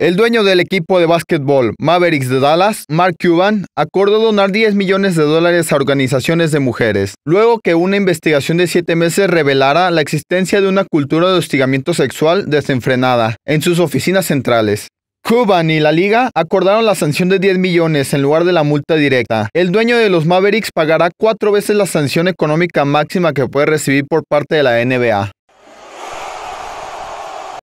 El dueño del equipo de básquetbol Mavericks de Dallas, Mark Cuban, acordó donar 10 millones de dólares a organizaciones de mujeres, luego que una investigación de 7 meses revelara la existencia de una cultura de hostigamiento sexual desenfrenada en sus oficinas centrales. Cuban y la liga acordaron la sanción de 10 millones en lugar de la multa directa. El dueño de los Mavericks pagará cuatro veces la sanción económica máxima que puede recibir por parte de la NBA.